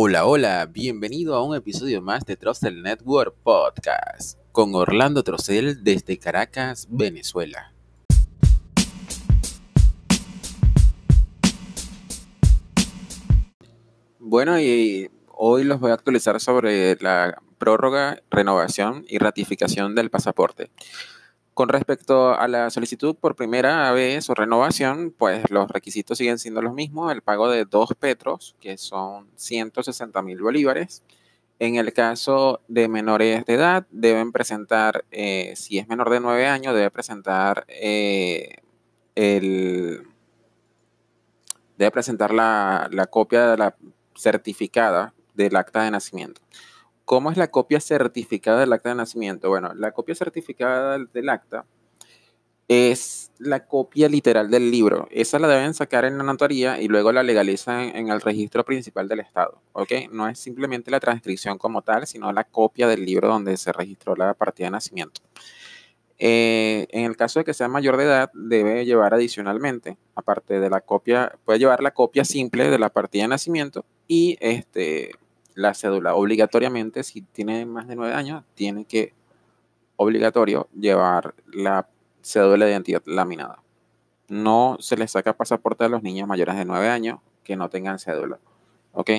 Hola, hola, bienvenido a un episodio más de Trostel Network Podcast con Orlando Trocel desde Caracas, Venezuela. Bueno, y hoy los voy a actualizar sobre la prórroga, renovación y ratificación del pasaporte. Con respecto a la solicitud por primera vez o renovación, pues los requisitos siguen siendo los mismos, el pago de dos petros, que son 160 mil bolívares. En el caso de menores de edad, deben presentar, eh, si es menor de 9 años, debe presentar eh, el... Debe presentar la, la copia de la certificada del acta de nacimiento. ¿Cómo es la copia certificada del acta de nacimiento? Bueno, la copia certificada del acta es la copia literal del libro. Esa la deben sacar en la notaría y luego la legalizan en el registro principal del Estado. ¿ok? No es simplemente la transcripción como tal, sino la copia del libro donde se registró la partida de nacimiento. Eh, en el caso de que sea mayor de edad, debe llevar adicionalmente, aparte de la copia, puede llevar la copia simple de la partida de nacimiento y este, la cédula. Obligatoriamente, si tiene más de nueve años, tiene que, obligatorio, llevar la cédula de identidad laminada. No se le saca pasaporte a los niños mayores de nueve años que no tengan cédula. ¿Ok?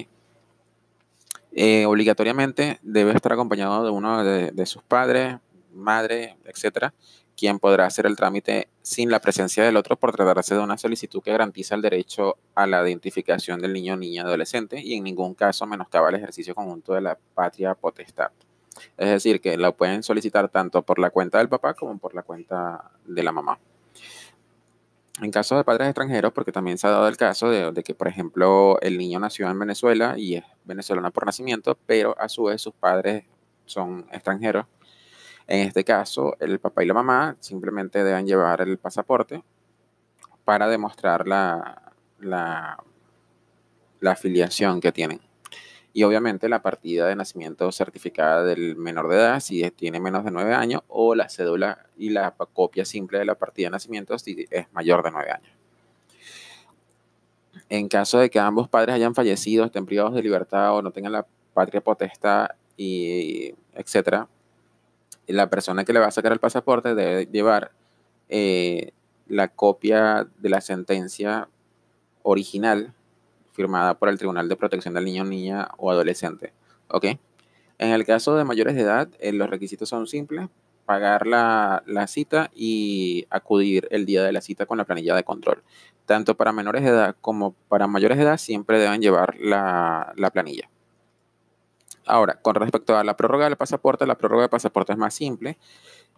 Eh, obligatoriamente debe estar acompañado de uno de, de sus padres, madre, etcétera quien podrá hacer el trámite sin la presencia del otro por tratarse de una solicitud que garantiza el derecho a la identificación del niño, niña, adolescente y en ningún caso menoscaba el ejercicio conjunto de la patria potestad. Es decir, que la pueden solicitar tanto por la cuenta del papá como por la cuenta de la mamá. En caso de padres extranjeros, porque también se ha dado el caso de, que, por ejemplo, el niño nació en Venezuela y es venezolano por nacimiento, pero a su vez sus padres son extranjeros en este caso, el papá y la mamá simplemente deben llevar el pasaporte para demostrar la, la, afiliación que tienen. Y obviamente la partida de nacimiento certificada del menor de edad si tiene menos de nueve años o la cédula y la copia simple de la partida de nacimiento si es mayor de nueve años. En caso de que ambos padres hayan fallecido, estén privados de libertad o no tengan la patria potestad, y etcétera, la persona que le va a sacar el pasaporte debe llevar eh, la copia de la sentencia original firmada por el Tribunal de Protección del Niño, Niña o Adolescente. ¿Ok? En el caso de mayores de edad, eh, los requisitos son simples, pagar la, cita y acudir el día de la cita con la planilla de control. Tanto para menores de edad como para mayores de edad siempre deben llevar la planilla. Ahora, con respecto a la prórroga del pasaporte, la prórroga del pasaporte es más simple.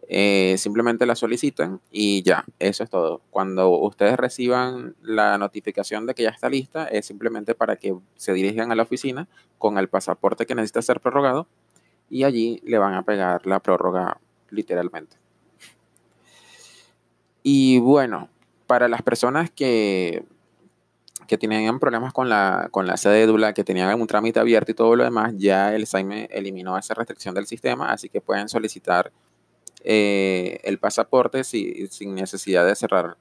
Eh, simplemente la solicitan y ya, eso es todo. Cuando ustedes reciban la notificación de que ya está lista, es simplemente para que se dirijan a la oficina con el pasaporte que necesita ser prorrogado y allí le van a pegar la prórroga literalmente. Y bueno, para las personas que que tenían problemas con la, la cédula, que tenían un trámite abierto y todo lo demás, ya el SAIME eliminó esa restricción del sistema, así que pueden solicitar eh, el pasaporte sin necesidad de cerrar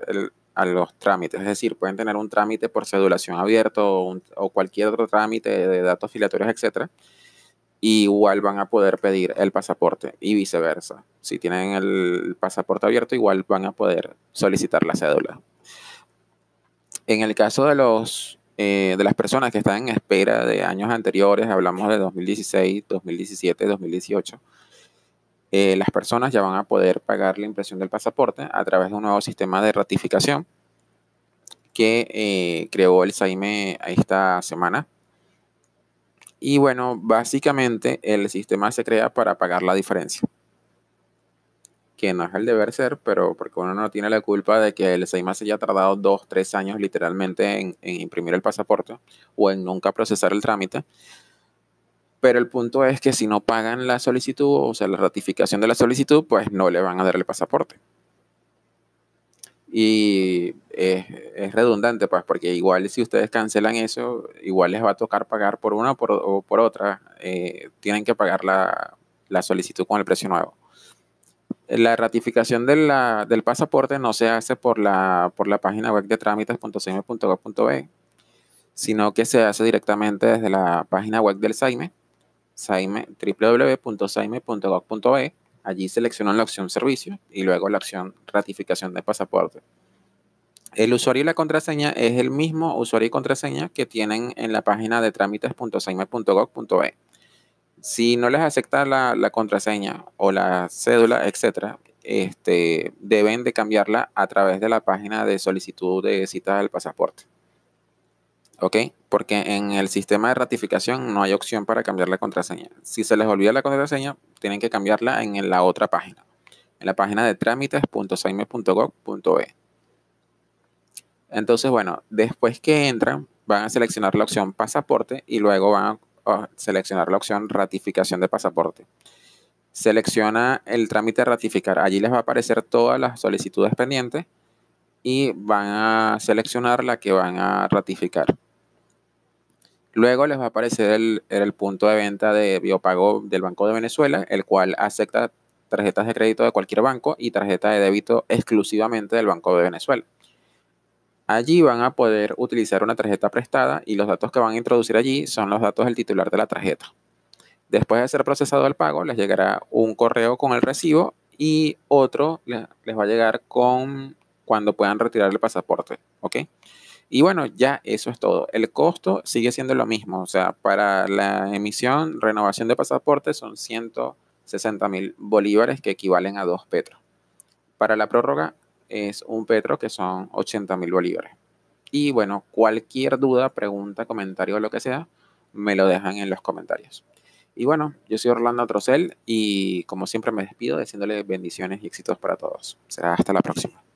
a los trámites. Es decir, pueden tener un trámite por cedulación abierto o, cualquier otro trámite de datos filatorios, etcétera. igual van a poder pedir el pasaporte y viceversa. Si tienen el pasaporte abierto, igual van a poder solicitar la cédula. En el caso de los eh, de las personas que están en espera de años anteriores, hablamos de 2016, 2017, 2018, las personas ya van a poder pagar la impresión del pasaporte a través de un nuevo sistema de ratificación que eh, creó el SAIME esta semana. Y bueno, básicamente el sistema se crea para pagar la diferencia que no es el deber ser, pero porque uno no tiene la culpa de que el SEIMA se haya tardado dos, tres años literalmente en, imprimir el pasaporte o en nunca procesar el trámite. Pero el punto es que si no pagan la solicitud, o sea, la ratificación de la solicitud, pues no le van a dar el pasaporte. Y es, redundante, pues, porque igual si ustedes cancelan eso, igual les va a tocar pagar por una o por otra. Eh, tienen que pagar la solicitud con el precio nuevo la ratificación del pasaporte no se hace por la, por la página web de trámites.saime.gov.be, sino que se hace directamente desde la página web del Saime, saime www.saime.gov.be. Allí seleccionan la opción servicio y luego la opción ratificación de pasaporte. El usuario y la contraseña es el mismo usuario y contraseña que tienen en la página de trámites.saime.gov.be. Si no les acepta la, contraseña o la cédula, etcétera, este, deben de cambiarla a través de la página de solicitud de cita del pasaporte. ¿Ok? Porque en el sistema de ratificación no hay opción para cambiar la contraseña. Si se les olvida la contraseña, tienen que cambiarla en la otra página, en la página de trámites.saime.gov.e. Entonces, bueno, después que entran, van a seleccionar la opción pasaporte y luego van a seleccionar la opción ratificación de pasaporte. Selecciona el trámite ratificar. Allí les va a aparecer todas las solicitudes pendientes y van a seleccionar la que van a ratificar. Luego les va a aparecer el, el punto de venta de biopago del Banco de Venezuela, el cual acepta tarjetas de crédito de cualquier banco y tarjeta de débito exclusivamente del Banco de Venezuela. Allí van a poder utilizar una tarjeta prestada y los datos que van a introducir allí son los datos del titular de la tarjeta. Después de ser procesado el pago, les llegará un correo con el recibo y otro les va a llegar con cuando puedan retirar el pasaporte, ¿ok? Y bueno, ya eso es todo. El costo sigue siendo lo mismo, o sea, para la emisión, renovación de pasaporte son 160 mil bolívares que equivalen a 2 petros. Para la prórroga es un petro que son 80 mil bolívares. Y bueno, cualquier duda, pregunta, comentario lo que sea, me lo dejan en los comentarios. Y bueno, yo soy Orlando Trocel y como siempre me despido diciéndole bendiciones y éxitos para todos. Será hasta la próxima.